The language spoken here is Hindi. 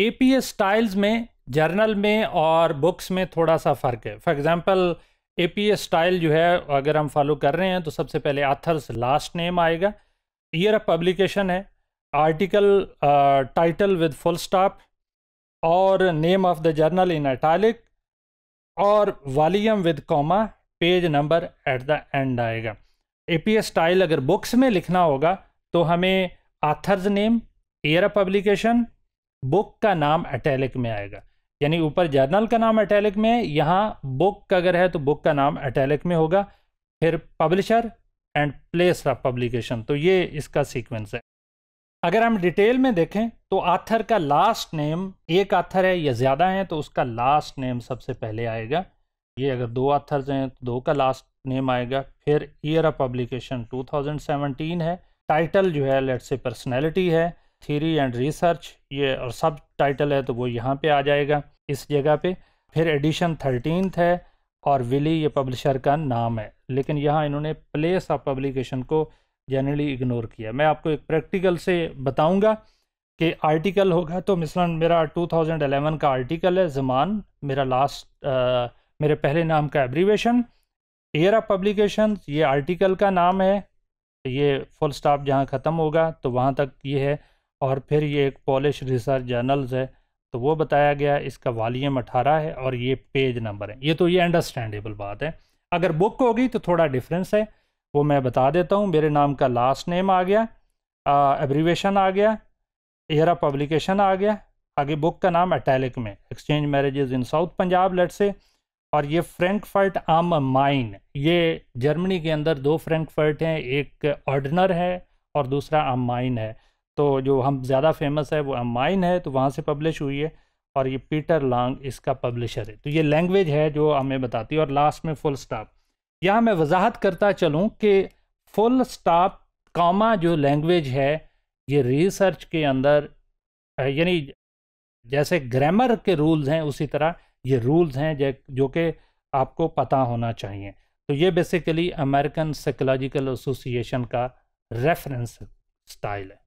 ए पी एस स्टाइल्स में जर्नल में और बुक्स में थोड़ा सा फ़र्क है for example A P S style जो है अगर हम फॉलो कर रहे हैं तो सबसे पहले आथर्स लास्ट नेम आएगा ईयर ऑफ पब्लिकेशन है article title with full stop और name of the journal in italic और volume with comma page number at the end आएगा ए पी एस स्टाइल अगर बुक्स में लिखना होगा तो हमें authors name year of publication book का नाम अटैलिक में आएगा यानी ऊपर जर्नल का नाम अटैलिक में यहाँ बुक अगर है तो बुक का नाम अटैलिक में होगा फिर publisher and place of publication तो ये इसका सीक्वेंस है अगर हम डिटेल में देखें तो आथर का लास्ट नेम एक आथर है या ज़्यादा है तो उसका लास्ट नेम सबसे पहले आएगा ये अगर दो आथर्स हैं तो दो का लास्ट नेम आएगा फिर ईयर ऑफ पब्लिकेशन 2017 है टाइटल जो है लेट से पर्सनैलिटी है थीरी एंड रिसर्च ये और सब टाइटल है तो वो यहाँ पे आ जाएगा इस जगह पे फिर एडिशन थर्टीन है और विली ये पब्लिशर का नाम है लेकिन यहाँ इन्होंने प्लेस ऑफ पब्लिकेशन को जनरली इग्नोर किया मैं आपको एक प्रैक्टिकल से बताऊँगा कि आर्टिकल होगा तो मिसलन मेरा 2011 का आर्टिकल है जमान मेरा लास्ट आ, मेरे पहले नाम का एब्रीवेशन एयर ऑफ पब्लिकेशन ये आर्टिकल का नाम है ये फुल स्टॉप जहाँ ख़त्म होगा तो वहाँ तक ये है और फिर ये एक पॉलिश रिसर्च जर्नल्स है तो वो बताया गया इसका वालीम अठारह है और ये पेज नंबर है ये तो ये अंडरस्टैंडेबल बात है अगर बुक होगी तो थोड़ा डिफरेंस है वो मैं बता देता हूँ मेरे नाम का लास्ट नेम आ गया एब्रीवेशन आ गया एरा पब्लिकेशन आ गया आगे बुक का नाम अटैलिक में exchange marriages in South Punjab लेट से और ये फर्ट आम माइन ये जर्मनी के अंदर दो फ्रैंकफर्ट हैं एक ऑर्डनर है और दूसरा आम माइन है तो जो हम ज़्यादा फेमस है वो माइन है तो वहाँ से पब्लिश हुई है और ये पीटर लांग इसका पब्लिशर है तो ये लैंग्वेज है जो हमें बताती है और लास्ट में फुल स्टॉप यहाँ मैं वजाहत करता चलूँ कि फुल स्टॉप कामा जो लैंग्वेज है ये रिसर्च के अंदर यानी जैसे ग्रामर के रूल्स हैं उसी तरह ये रूल्स हैं जो कि आपको पता होना चाहिए तो ये बेसिकली अमेरिकन साइकोलॉजिकल एसोसिएशन का रेफरेंस स्टाइल है